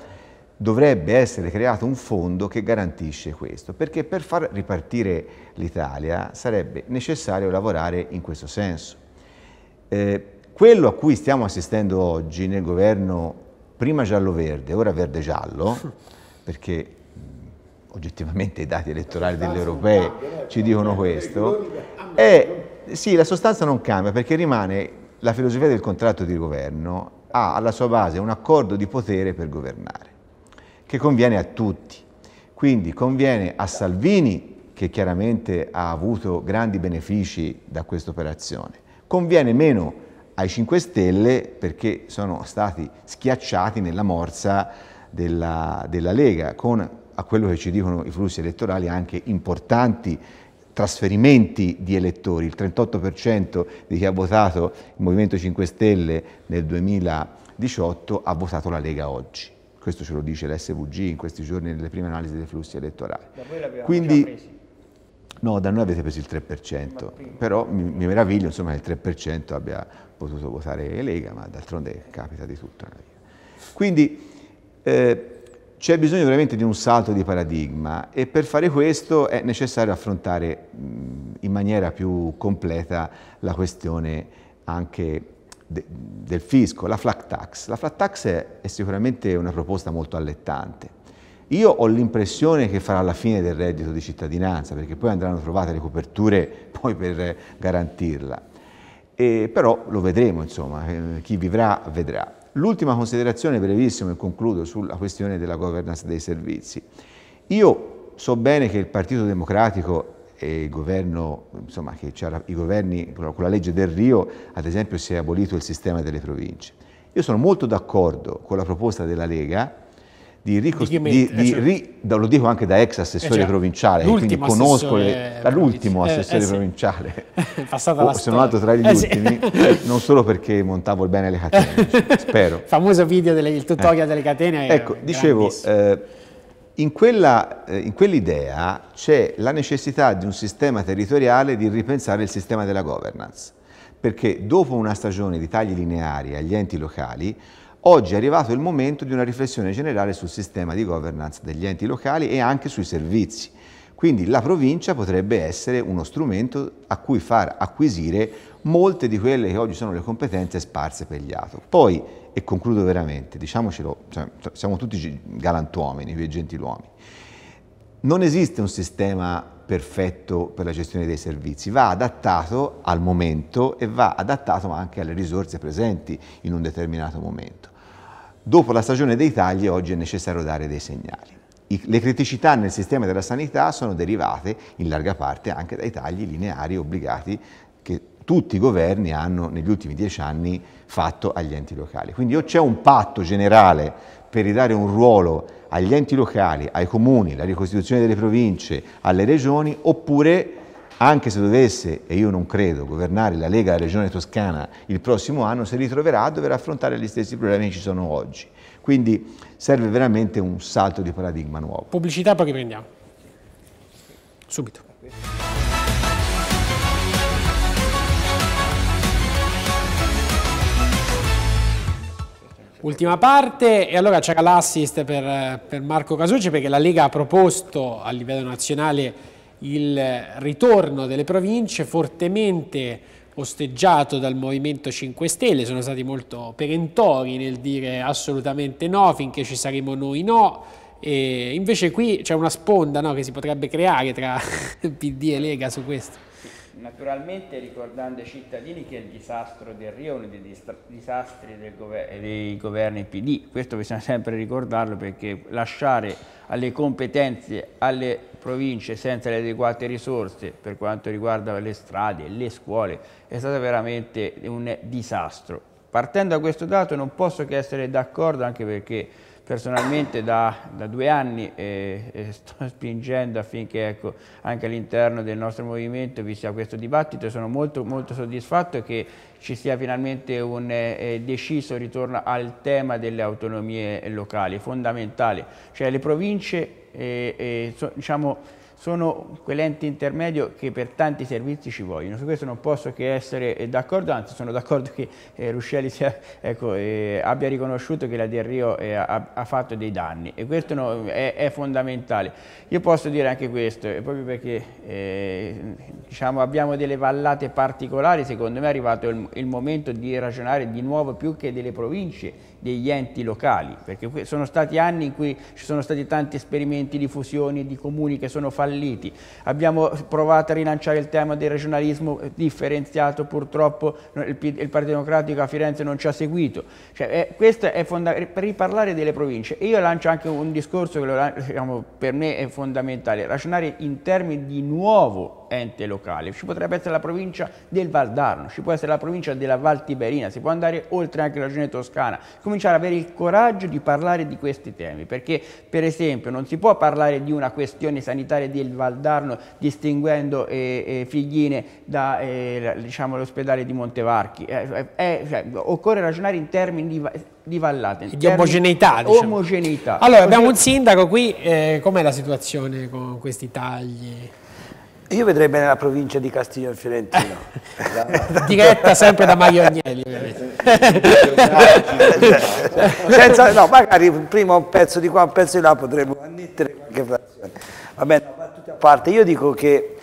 dovrebbe essere creato un fondo che garantisce questo, perché per far ripartire l'Italia sarebbe necessario lavorare in questo senso. Eh, quello a cui stiamo assistendo oggi nel governo, prima giallo-verde, ora verde-giallo, perché mm, oggettivamente i dati elettorali degli europei eh, ci dicono cioè, questo, è, eh, sì, la sostanza non cambia perché rimane la filosofia del contratto di governo, ha alla sua base un accordo di potere per governare che conviene a tutti. Quindi conviene a Salvini, che chiaramente ha avuto grandi benefici da questa operazione, conviene meno ai 5 Stelle perché sono stati schiacciati nella morsa della, della Lega, con a quello che ci dicono i flussi elettorali anche importanti trasferimenti di elettori, il 38% di chi ha votato il Movimento 5 Stelle nel 2018 ha votato la Lega oggi. Questo ce lo dice l'SVG in questi giorni nelle prime analisi dei flussi elettorali. Da voi l'avevamo Quindi, presi? No, da noi avete preso il 3%, però mi, mi meraviglio insomma, che il 3% abbia potuto votare Lega, ma d'altronde capita di tutto Quindi eh, c'è bisogno veramente di un salto di paradigma e per fare questo è necessario affrontare mh, in maniera più completa la questione anche de, del fisco, la flat tax. La flat tax è, è sicuramente una proposta molto allettante. Io ho l'impressione che farà la fine del reddito di cittadinanza, perché poi andranno trovate le coperture poi per garantirla. E, però lo vedremo, insomma, eh, chi vivrà vedrà. L'ultima considerazione, brevissima, e concludo, sulla questione della governance dei servizi. Io so bene che il Partito Democratico e il governo, insomma, i governi, con la legge del Rio, ad esempio, si è abolito il sistema delle province. Io sono molto d'accordo con la proposta della Lega di ricostruire, eh, cioè, ri, lo dico anche da ex eh, certo. eh, assessore eh, cioè, provinciale, quindi conosco le, l'ultimo assessore provinciale, oh, se non altro tra gli eh, ultimi, sì. non solo perché montavo bene le catene, cioè, spero. Famoso video del tutorial delle catene. Ecco, dicevo, eh, in, quell'idea c'è la necessità di un sistema territoriale di ripensare il sistema della governance, perché dopo una stagione di tagli lineari agli enti locali, oggi è arrivato il momento di una riflessione generale sul sistema di governance degli enti locali e anche sui servizi. Quindi la provincia potrebbe essere uno strumento a cui far acquisire molte di quelle che oggi sono le competenze sparse per gli ATO. Poi e concludo veramente, diciamocelo, cioè, siamo tutti galantuomini, e gentiluomini. Non esiste un sistema perfetto per la gestione dei servizi, va adattato al momento e va adattato anche alle risorse presenti in un determinato momento. Dopo la stagione dei tagli oggi è necessario dare dei segnali. I, le criticità nel sistema della sanità sono derivate in larga parte anche dai tagli lineari obbligati tutti i governi hanno negli ultimi dieci anni fatto agli enti locali. Quindi o c'è un patto generale per ridare un ruolo agli enti locali, ai comuni, alla ricostituzione delle province, alle regioni, oppure anche se dovesse, e io non credo, governare la Lega della Regione Toscana il prossimo anno, si ritroverà a dover affrontare gli stessi problemi che ci sono oggi. Quindi serve veramente un salto di paradigma nuovo. Pubblicità, poi riprendiamo. Subito. Ultima parte e allora c'era l'assist per, per, Marco Casucci perché la Lega ha proposto a livello nazionale il ritorno delle province fortemente osteggiato dal Movimento 5 Stelle, sono stati molto perentori nel dire assolutamente no, finché ci saremo noi no, e invece qui c'è una sponda no, che si potrebbe creare tra PD e Lega su questo naturalmente ricordando ai cittadini che il disastro del Rio è uno dei disastri gover dei governi PD, questo bisogna sempre ricordarlo perché lasciare alle competenze, alle province senza le adeguate risorse per quanto riguarda le strade, le scuole, è stato veramente un disastro. Partendo da questo dato non posso che essere d'accordo anche perché personalmente da, da due anni e, e, sto spingendo affinché ecco, anche all'interno del nostro movimento vi sia questo dibattito e sono molto, molto soddisfatto che ci sia finalmente un eh, eh deciso ritorno al tema delle autonomie locali, fondamentale. Cioè le province eh, eh, so, diciamo, sono quell'ente intermedio che per tanti servizi ci vogliono. Su questo non posso che essere eh, d'accordo, anzi sono d'accordo che eh, Ruscelli sia, ecco, eh, abbia riconosciuto che la Del Rio eh, ha, ha, fatto dei danni e questo no, è, è, fondamentale. Io posso dire anche questo, eh, proprio perché eh, diciamo, abbiamo delle vallate particolari, secondo me è arrivato il, il momento di ragionare di nuovo più che delle province degli enti locali, perché sono stati anni in cui ci sono stati tanti esperimenti di fusioni di comuni che sono falliti, abbiamo provato a rilanciare il tema del regionalismo differenziato, purtroppo il, il Partito Democratico a Firenze non ci ha seguito, cioè, è, eh, questo è fondamentale, per riparlare delle province, io lancio anche un discorso che lo, diciamo, per me è fondamentale, ragionare in termini di nuovo ente locale, ci potrebbe essere la provincia del Valdarno, ci può essere la provincia della Val Tiberina, si può andare oltre anche la regione toscana, cominciare ad avere il coraggio di parlare di questi temi, perché per esempio non si può parlare di una questione sanitaria del Valdarno distinguendo eh, eh, Figline da eh, diciamo, l'ospedale di Montevarchi, eh, eh, eh, cioè, occorre ragionare in termini di di vallate. Di omogeneità, diciamo. omogeneità. Allora, abbiamo un sindaco qui, eh, com'è la situazione con questi tagli? Io vedrei bene la provincia di Castiglione Fiorentino. Diretta sempre da Mario Agnelli. Senza, no, magari prima un pezzo di qua, un pezzo di là potremmo annettere qualche frazione. Va bene, a parte, io dico che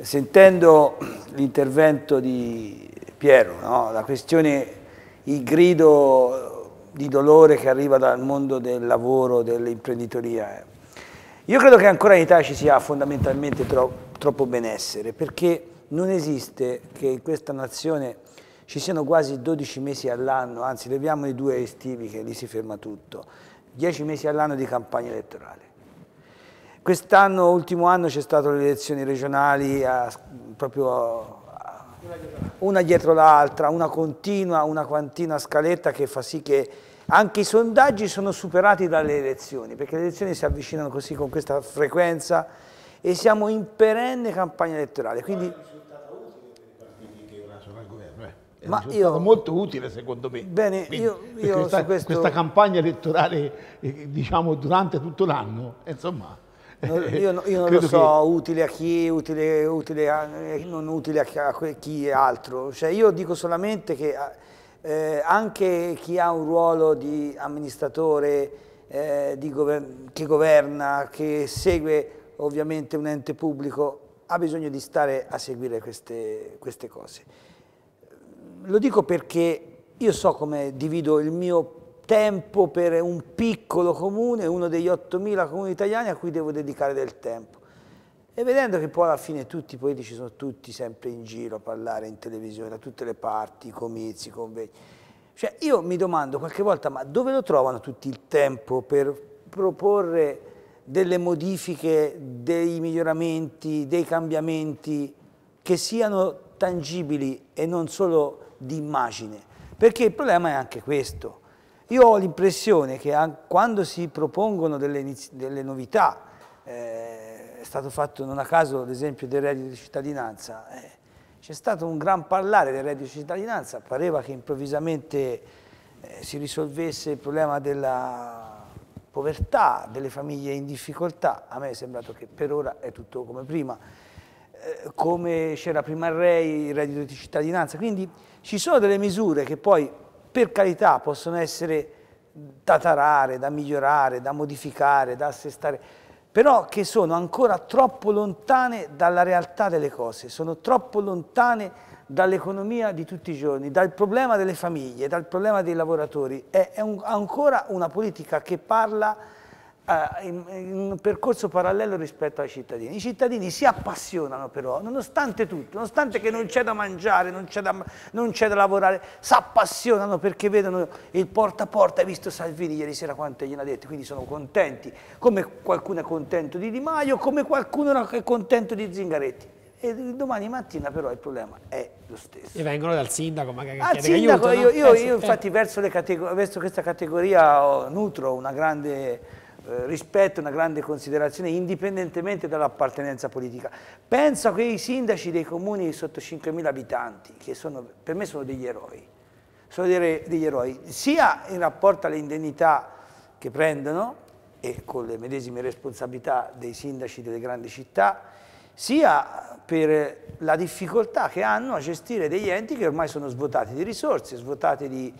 sentendo l'intervento di Piero, no, la questione, il grido di dolore che arriva dal mondo del lavoro, dell'imprenditoria, io credo che ancora in Italia ci sia fondamentalmente tro troppo benessere, perché non esiste che in questa nazione ci siano quasi 12 mesi all'anno, anzi leviamo i due estivi che lì si ferma tutto, 10 mesi all'anno di campagna elettorale. Quest'anno, ultimo anno, c'è stato le elezioni regionali a, proprio a, una dietro l'altra, una continua, una quantina scaletta che fa sì che anche i sondaggi sono superati dalle elezioni, perché le elezioni si avvicinano così con questa frequenza e siamo in perenne campagna elettorale. Quindi... È Ma io, molto utile secondo me. Bene, Quindi, io, io questa, questo... questa, campagna elettorale, eh, diciamo, durante tutto l'anno, eh, insomma... io, eh, io, non lo so, che... utile a chi, utile, utile a, non utile a chi, a chi altro. Cioè, io dico solamente che ah, eh, anche chi ha un ruolo di amministratore eh, di gover che governa, che segue ovviamente un ente pubblico, ha bisogno di stare a seguire queste, queste cose. Lo dico perché io so come divido il mio tempo per un piccolo comune, uno degli 8.000 comuni italiani a cui devo dedicare del tempo e vedendo che poi alla fine tutti i politici sono tutti sempre in giro a parlare in televisione, da tutte le parti, comizi, convegni. Cioè io mi domando qualche volta ma dove lo trovano tutti il tempo per proporre delle modifiche, dei miglioramenti, dei cambiamenti che siano tangibili e non solo di immagine? Perché il problema è anche questo. Io ho l'impressione che quando si propongono delle, delle novità, eh, stato fatto non a caso l'esempio del reddito di cittadinanza. Eh, C'è stato un gran parlare del reddito di cittadinanza, pareva che improvvisamente eh, si risolvesse il problema della povertà, delle famiglie in difficoltà. A me è sembrato che per ora è tutto come prima eh, come c'era prima il REI, il reddito di cittadinanza. Quindi ci sono delle misure che poi, per carità, possono essere da tarare, da migliorare, da modificare, da assestare però che sono ancora troppo lontane dalla realtà delle cose, sono troppo lontane dall'economia di tutti i giorni, dal problema delle famiglie, dal problema dei lavoratori. È, è un, ancora una politica che parla eh, in, un percorso parallelo rispetto ai cittadini. I cittadini si appassionano però, nonostante tutto, nonostante che non c'è da mangiare, non c'è da, da, lavorare, si appassionano perché vedono il porta a porta, hai visto Salvini ieri sera quanto gliene ha detto, quindi sono contenti, come qualcuno è contento di Di Maio, come qualcuno è contento di Zingaretti. E domani mattina però il problema è lo stesso. E vengono dal sindaco magari Al sindaco, aiuto, io, no? io, eh, io eh. infatti verso, verso, questa categoria nutro una grande eh, rispetto e una grande considerazione indipendentemente dall'appartenenza politica. Penso a quei sindaci dei comuni sotto 5.000 abitanti, che sono, per me sono degli eroi, sono dei, degli eroi sia in rapporto alle indennità che prendono e con le medesime responsabilità dei sindaci delle grandi città, sia per la difficoltà che hanno a gestire degli enti che ormai sono svuotati di risorse, svuotati di,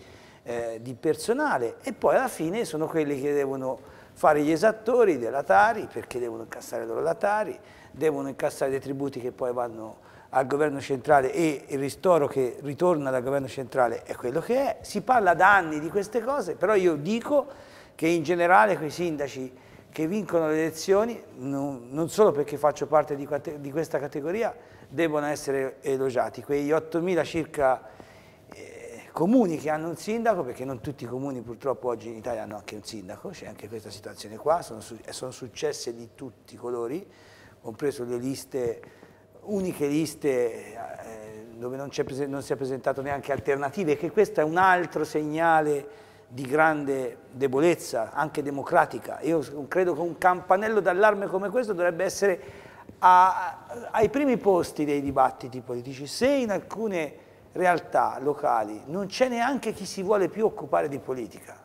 eh, di personale e poi alla fine sono quelli che devono fare gli esattori dei latari perché devono incassare loro la Tari, devono incassare dei tributi che poi vanno al governo centrale e il ristoro che ritorna dal governo centrale è quello che è. Si parla da anni di queste cose, però io dico che in generale quei sindaci che vincono le elezioni, non, non solo perché faccio parte di, di questa categoria, devono essere elogiati. Quei 8.000 circa comuni che hanno un sindaco, perché non tutti i comuni purtroppo oggi in Italia hanno anche un sindaco, c'è anche questa situazione qua, sono, sono successe di tutti i colori, compreso le liste, uniche liste eh, dove non, non, si è presentato neanche alternative, che questo è un altro segnale di grande debolezza, anche democratica. Io credo che un campanello d'allarme come questo dovrebbe essere a, ai primi posti dei dibattiti politici. Se in alcune realtà locali non c'è neanche chi si vuole più occupare di politica.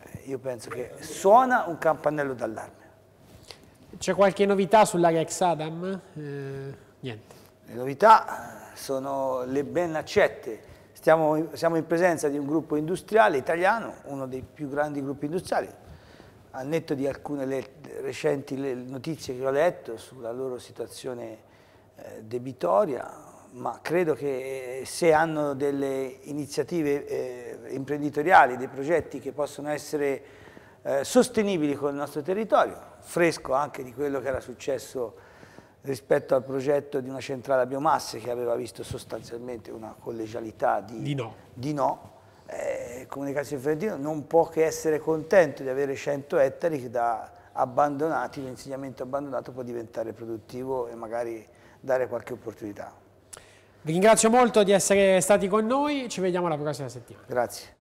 Eh, io penso che suona un campanello d'allarme. C'è qualche novità sull'area ex Adam? Eh, niente. Le novità sono le ben accette. Stiamo, siamo in presenza di un gruppo industriale italiano, uno dei più grandi gruppi industriali, al netto di alcune le, recenti le notizie che ho letto sulla loro situazione eh, debitoria, ma credo che eh, se hanno delle iniziative eh, imprenditoriali, dei progetti che possono essere eh, sostenibili con il nostro territorio, fresco anche di quello che era successo rispetto al progetto di una centrale a biomasse che aveva visto sostanzialmente una collegialità di, di no, di no eh, Comunicazione Fiorentino non può che essere contento di avere 100 ettari che da abbandonati, l'insegnamento abbandonato può diventare produttivo e magari dare qualche opportunità. Vi ringrazio molto di essere stati con noi, ci vediamo la prossima settimana. Grazie.